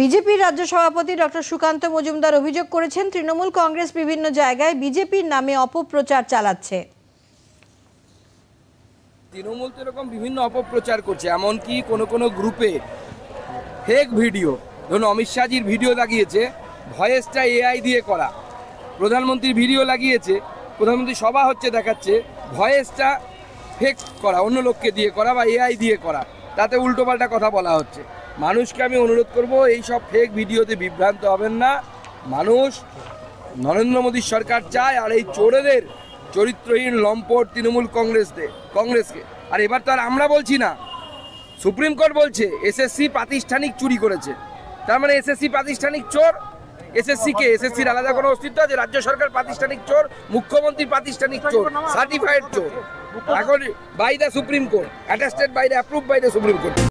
বিজেপির রাজ্য সভাপতি ডক্টর সুকান্ত মজুমদার অভিযোগ করেছেন তৃণমূল কংগ্রেস বিভিন্ন জায়গায় বিজেপির নামে অপপ্রচার চালাচ্ছে তৃণমূল তো এরকম বিভিন্ন অপপ্রচার করছে এমনকি কোনো কোনো গ্রুপে ফেক ভিডিও ধরুন অমিত শাহজির ভিডিও লাগিয়েছে ভয়েসটা এআই দিয়ে করা প্রধানমন্ত্রীর ভিডিও লাগিয়েছে প্রধানমন্ত্রী সভা হচ্ছে দেখাচ্ছে ভয়েসটা ফেক করা অন্য লোককে দিয়ে করা বা এআই দিয়ে করা তাতে উল্টোপাল্টা কথা বলা হচ্ছে মানুষকে আমি অনুরোধ করব এই সব ফেক ভিডিওতে বিভ্রান্ত হবেন না মানুষ নরেন্দ্র মোদীর সরকার চায় আর এই চোরেদের চরিত্রহীন লম্পট তৃণমূল কংগ্রেসদের কংগ্রেসকে আর এবার তো আর আমরা বলছি না সুপ্রিম কোর্ট বলছে এসএসসি প্রাতিষ্ঠানিক চুরি করেছে তার মানে এসএসসি প্রাতিষ্ঠানিক চোর এসএসসিকে এসএসসির আলাদা কোনো অস্তিত্ব আছে রাজ্য সরকার প্রাতিষ্ঠানিক চোর মুখ্যমন্ত্রী প্রাতিষ্ঠানিক চোর সার্টিফাইড চোর এখন by the supreme court attested by the approve by the supreme court